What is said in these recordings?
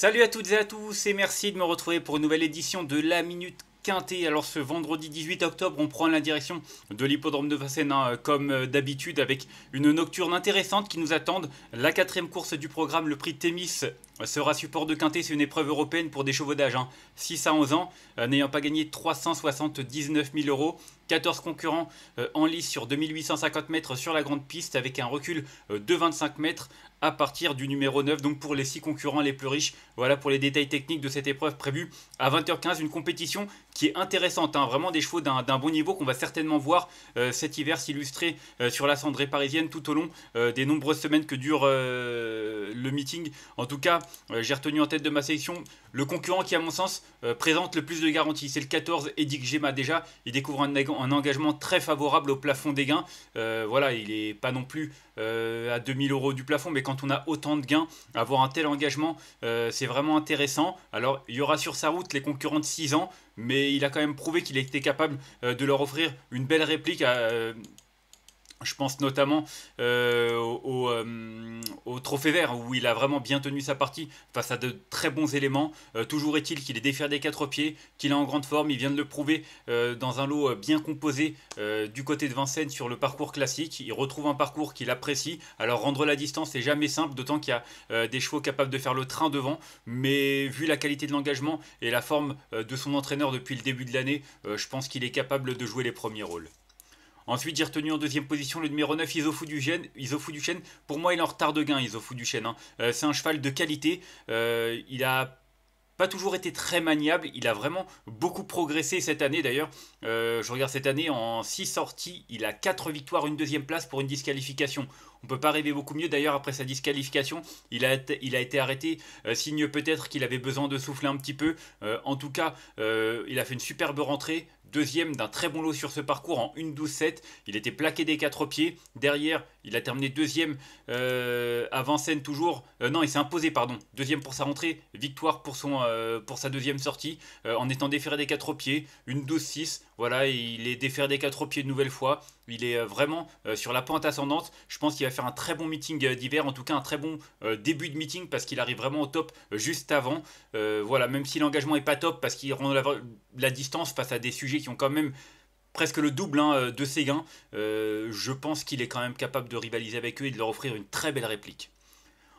Salut à toutes et à tous et merci de me retrouver pour une nouvelle édition de La Minute Quintée. Alors ce vendredi 18 octobre, on prend la direction de l'hippodrome de Vincennes hein, comme euh, d'habitude avec une nocturne intéressante qui nous attend. La quatrième course du programme, le prix Témis sera support de quintet, c'est une épreuve européenne pour des chevaux d'âge. 6 hein. à 11 ans, euh, n'ayant pas gagné 379 000 euros. 14 concurrents euh, en lice sur 2850 mètres sur la grande piste avec un recul euh, de 25 mètres à partir du numéro 9, donc pour les 6 concurrents les plus riches. Voilà pour les détails techniques de cette épreuve prévue à 20h15, une compétition qui est intéressante, hein. vraiment des chevaux d'un bon niveau qu'on va certainement voir cet hiver s'illustrer sur la cendrée parisienne tout au long des nombreuses semaines que dure le meeting. En tout cas, euh, j'ai retenu en tête de ma sélection le concurrent qui, à mon sens, euh, présente le plus de garanties. C'est le 14, Edic Gema. Déjà, il découvre un, engagement très favorable au plafond des gains. Euh, voilà, il n'est pas non plus à 2000 euros du plafond, mais quand on a autant de gains, avoir un tel engagement, c'est vraiment intéressant. Alors, il y aura sur sa route les concurrents de 6 ans, mais il a quand même prouvé qu'il était capable de leur offrir une belle réplique à je pense notamment euh, euh, au, Trophée Vert, où il a vraiment bien tenu sa partie face à de très bons éléments. Euh, toujours est-il qu'il est défaire des quatre pieds, qu'il est en grande forme, il vient de le prouver dans un lot bien composé du côté de Vincennes sur le parcours classique. Il retrouve un parcours qu'il apprécie. Alors rendre la distance, n'est jamais simple, d'autant qu'il y a des chevaux capables de faire le train devant. Mais vu la qualité de l'engagement et la forme de son entraîneur depuis le début de l'année, je pense qu'il est capable de jouer les premiers rôles. Ensuite, j'ai retenu en deuxième position le numéro 9, Isofou du, du Chêne. Pour moi, il est en retard de gain, Isofou du Chêne. Hein. Euh, c'est un cheval de qualité. Euh, il n'a pas toujours été très maniable. Il a vraiment beaucoup progressé cette année d'ailleurs. Euh, je regarde cette année en 6 sorties, il a 4 victoires, une deuxième place pour une disqualification. On ne peut pas rêver beaucoup mieux d'ailleurs après sa disqualification. Il a, été arrêté, signe peut-être qu'il avait besoin de souffler un petit peu. en tout cas, il a fait une superbe rentrée. Deuxième d'un très bon lot sur ce parcours en 1-12-7. Il était plaqué des quatre pieds. Derrière, il a terminé deuxième euh, avant scène toujours. Euh, non, il s'est imposé, pardon. Deuxième pour sa rentrée, victoire pour, son, euh, pour sa deuxième sortie, en étant déféré des quatre pieds, une 12-6. Voilà, il est déféré des quatre pieds une nouvelle fois. Il est vraiment sur la pointe ascendante. Je pense qu'il va faire un très bon meeting d'hiver, en tout cas un très bon début de meeting parce qu'il arrive vraiment au top juste avant. voilà, même si l'engagement est pas top parce qu'il rend la distance face à des sujets qui ont quand même presque le double hein, euh, de ses gains. Euh, je pense qu'il est quand même capable de rivaliser avec eux et de leur offrir une très belle réplique.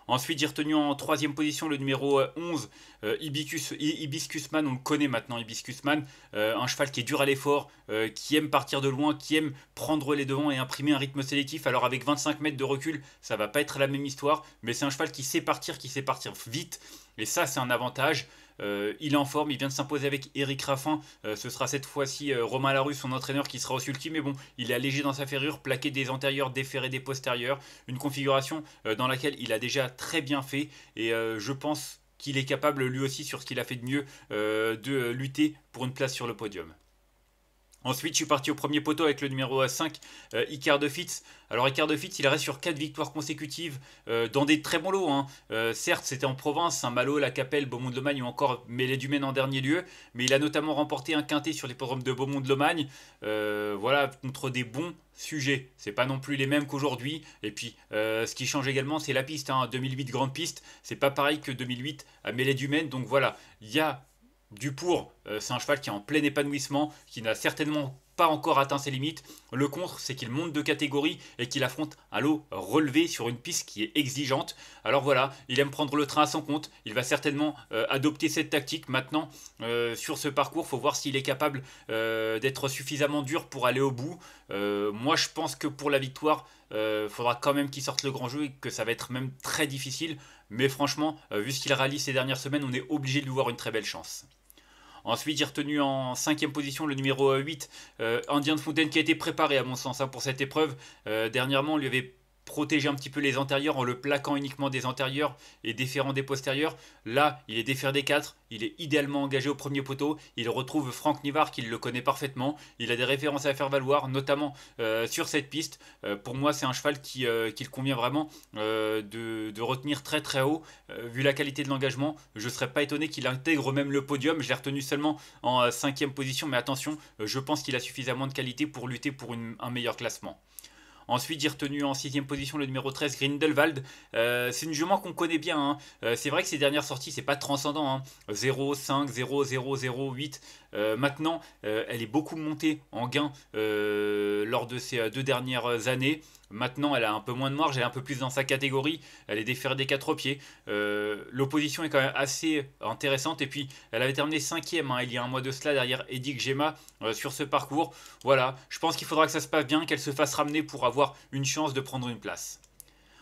Ensuite, j'ai retenu en troisième position le numéro 11, euh, Hibiscusman. Euh, On le connaît maintenant, Hibiscusman. un cheval qui est dur à l'effort, qui aime partir de loin, qui aime prendre les devants et imprimer un rythme sélectif. Alors, avec 25 mètres de recul, ça va pas être la même histoire. Mais c'est un cheval qui sait partir, qui sait partir vite. Et ça, c'est un avantage. Euh, il est en forme, il vient de s'imposer avec Eric Raffin. Euh, ce sera cette fois-ci euh, Romain Larue, son entraîneur, qui sera au ultime Mais bon, il est allégé dans sa ferrure, plaqué des antérieurs, déferré des postérieurs. Une configuration dans laquelle il a déjà très bien fait. Et je pense qu'il est capable, lui aussi, sur ce qu'il a fait de mieux, de lutter pour une place sur le podium. Ensuite, je suis parti au premier poteau avec le numéro 5, Icar de Fitz. Alors, Icar de Fitz, il reste sur 4 victoires consécutives euh, dans des très bons lots. Hein. Euh, certes, c'était en province, Saint-Malo, La Capelle, Beaumont-de-Lomagne ou encore mêlée du en dernier lieu. Mais il a notamment remporté un quintet sur les de Beaumont-de-Lomagne. Euh, voilà, contre des bons sujets. C'est pas non plus les mêmes qu'aujourd'hui. Et puis, ce qui change également, c'est la piste. 2008 hein, Grande Piste, c'est pas pareil que 2008 à Mêlée-du-Maine. Donc voilà, il y a Dupour, euh, c'est un cheval qui est en plein épanouissement, qui n'a certainement pas encore atteint ses limites. Le contre, c'est qu'il monte de catégorie et qu'il affronte à l'eau relevé sur une piste qui est exigeante. Alors voilà, il aime prendre le train à son compte. Il va certainement euh, adopter cette tactique. Maintenant, euh, sur ce parcours, Il faut voir s'il est capable d'être suffisamment dur pour aller au bout. moi, je pense que pour la victoire, Il faudra quand même qu'il sorte le grand jeu et que ça va être même très difficile. Mais franchement, vu ce qu'il rallie ces dernières semaines, on est obligé de lui voir une très belle chance. Ensuite, j'ai retenu en cinquième position le numéro 8, euh, Indian Fountain, qui a été préparé à mon sens hein, pour cette épreuve. Euh, dernièrement, on lui avait protéger un petit peu les antérieurs en le plaquant uniquement des antérieurs et déférant des postérieurs. Là, il est déféré des quatre, il est idéalement engagé au premier poteau, il retrouve Franck Nivard qui le connaît parfaitement, il a des références à faire valoir, notamment euh, sur cette piste. Euh, pour moi, c'est un cheval euh, qu'il convient vraiment de, retenir très très haut, vu la qualité de l'engagement. Je ne serais pas étonné qu'il intègre même le podium, je l'ai retenu seulement en cinquième position, mais attention, je pense qu'il a suffisamment de qualité pour lutter pour un meilleur classement. Ensuite, j'ai retenu en 6 position le numéro 13, Grindelwald. Euh, c'est une jument qu'on connaît bien. Hein. Euh, c'est vrai que ces dernières sorties, ce n'est pas transcendant. Hein. 0, 5, 0, 0, 0, 8. maintenant, euh, elle est beaucoup montée en gain lors de ces deux dernières années. Maintenant, elle a un peu moins de marge, elle est un peu plus dans sa catégorie, elle est défaire des quatre pieds. Euh, l'opposition est quand même assez intéressante. Et puis, elle avait terminé cinquième hein, il y a un mois de cela derrière Edic Gemma euh, sur ce parcours. Voilà, je pense qu'il faudra que ça se passe bien, qu'elle se fasse ramener pour avoir une chance de prendre une place.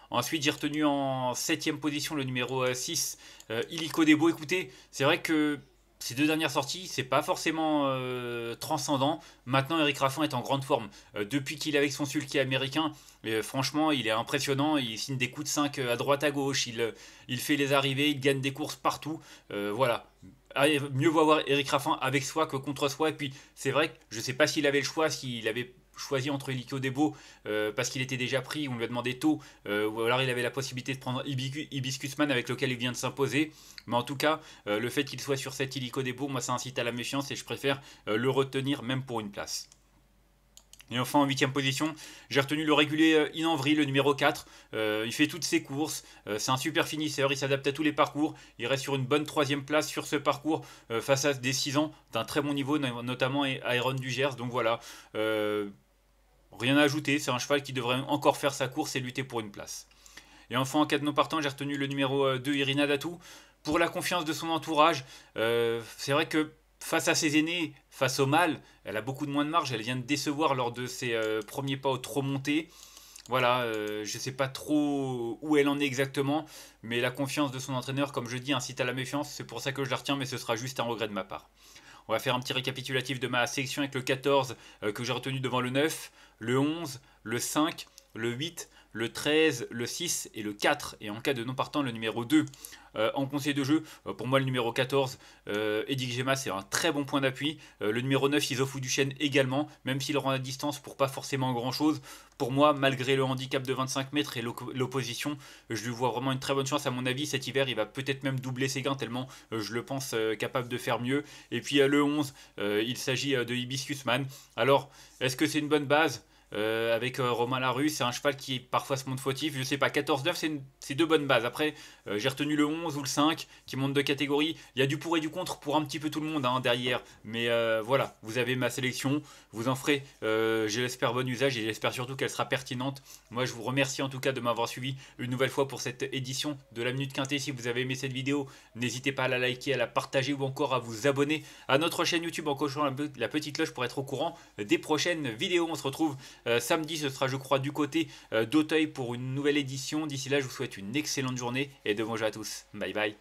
Ensuite, j'ai retenu en septième position le numéro 6, euh, Iliko Debo. Écoutez, c'est vrai que ces deux dernières sorties, c'est pas forcément euh, transcendant. Maintenant, Eric Raffin est en grande forme. Euh, depuis qu'il est avec son sulky américain, euh, franchement, il est impressionnant. Il signe des coups de 5 à droite à gauche. Il, il fait les arrivées, il gagne des courses partout. voilà. Ah, mieux vaut avoir Eric Raffin avec soi que contre soi. Et puis, c'est vrai que je sais pas s'il avait le choix, s'il avait choisi entre Illico Debo euh, parce qu'il était déjà pris, on lui a demandé tôt, euh, ou alors il avait la possibilité de prendre Hibiscusman avec lequel il vient de s'imposer. Mais en tout cas, euh, le fait qu'il soit sur cet Illico Debo, moi ça incite à la méfiance et je préfère le retenir même pour une place. Et enfin, en huitième position, j'ai retenu le régulier Inanvry, le numéro 4. il fait toutes ses courses, c'est un super finisseur, il s'adapte à tous les parcours, il reste sur une bonne troisième place sur ce parcours face à des 6 ans d'un très bon niveau, notamment à du Dugers. Donc voilà, Rien à ajouter, c'est un cheval qui devrait encore faire sa course et lutter pour une place. Et enfin, en cas de non partant, j'ai retenu le numéro 2, euh, Irina Datou, pour la confiance de son entourage. Euh, c'est vrai que face à ses aînés, face au mal, elle a beaucoup de moins de marge. Elle vient de décevoir lors de ses euh, premiers pas au trop monté. Voilà, je ne sais pas trop où elle en est exactement, mais la confiance de son entraîneur, comme je dis, incite à la méfiance. C'est pour ça que je la retiens, mais ce sera juste un regret de ma part. On va faire un petit récapitulatif de ma sélection avec le 14 euh, que j'ai retenu devant le 9, le 11, le 5, le 8, le 13, le 6 et le 4. Et en cas de non partant, le numéro 2 euh, en conseil de jeu. Euh, pour moi, le numéro 14, euh, Gemma, c'est un très bon point d'appui. Euh, le numéro 9, du chêne également, même s'il rend à distance pour pas forcément grand-chose. Pour moi, malgré le handicap de 25 mètres et l'opposition, je lui vois vraiment une très bonne chance. À mon avis, cet hiver, il va peut-être même doubler ses gains, tellement je le pense capable de faire mieux. Et puis, le 11, il s'agit de Hibiscus Man. Alors, est-ce que c'est une bonne base euh, avec euh, Romain Larue, c'est un cheval qui parfois se montre fautif. Je sais pas, 14-9, c'est deux bonnes bases. Après, euh, j'ai retenu le 11 ou le 5 qui monte de catégorie. Il y a du pour et du contre pour un petit peu tout le monde hein, derrière. Mais voilà, vous avez ma sélection, vous en ferez, je l'espère, bon usage et j'espère surtout qu'elle sera pertinente. Moi, je vous remercie en tout cas de m'avoir suivi une nouvelle fois pour cette édition de la Minute quintet Si vous avez aimé cette vidéo, n'hésitez pas à la liker, à la partager ou encore à vous abonner à notre chaîne YouTube en cochant la petite cloche pour être au courant des prochaines vidéos. On se retrouve euh, samedi, ce sera, je crois, du côté euh, d'Auteuil pour une nouvelle édition. D'ici là, je vous souhaite une excellente journée et de bonjour à tous. Bye bye.